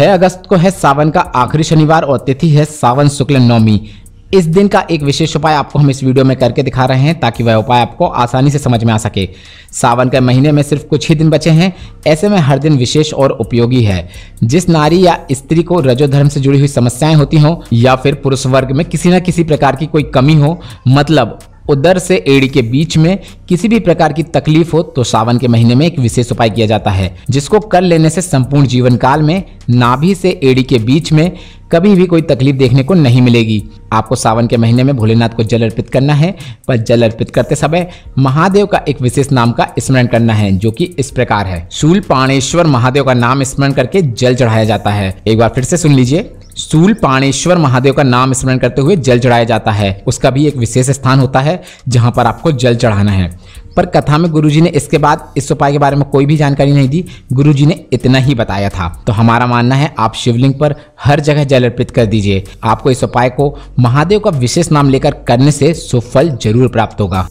6 अगस्त को है सावन का आखिरी शनिवार और तिथि है सावन शुक्ल नवमी इस दिन का एक विशेष उपाय आपको हम इस वीडियो में करके दिखा रहे हैं ताकि वह उपाय आपको आसानी से समझ में आ सके सावन के महीने में सिर्फ कुछ ही दिन बचे हैं ऐसे में हर दिन विशेष और उपयोगी है जिस नारी या स्त्री को रजोधर्म से जुड़ी हुई समस्याएं होती हों या फिर पुरुष वर्ग में किसी न किसी प्रकार की कोई कमी हो मतलब उदर से एड़ी के बीच में किसी भी प्रकार की तकलीफ हो तो सावन के महीने में एक विशेष उपाय किया जाता है जिसको कर लेने से संपूर्ण जीवन काल में नाभि से एड़ी के बीच में कभी भी कोई तकलीफ देखने को नहीं मिलेगी आपको सावन के महीने में भोलेनाथ को जल अर्पित करना है पर जल अर्पित करते समय महादेव का एक विशेष नाम का स्मरण करना है जो कि इस प्रकार है शूल पाणेश्वर महादेव का नाम स्मरण करके जल चढ़ाया जाता है एक बार फिर से सुन लीजिए सूल पाणेश्वर महादेव का नाम स्मरण करते हुए जल चढ़ाया जाता है उसका भी एक विशेष स्थान होता है जहाँ पर आपको जल चढ़ाना है पर कथा में गुरुजी ने इसके बाद इस उपाय के बारे में कोई भी जानकारी नहीं दी गुरुजी ने इतना ही बताया था तो हमारा मानना है आप शिवलिंग पर हर जगह जल अर्पित कर दीजिए आपको इस उपाय को महादेव का विशेष नाम लेकर करने से सुफल जरूर प्राप्त होगा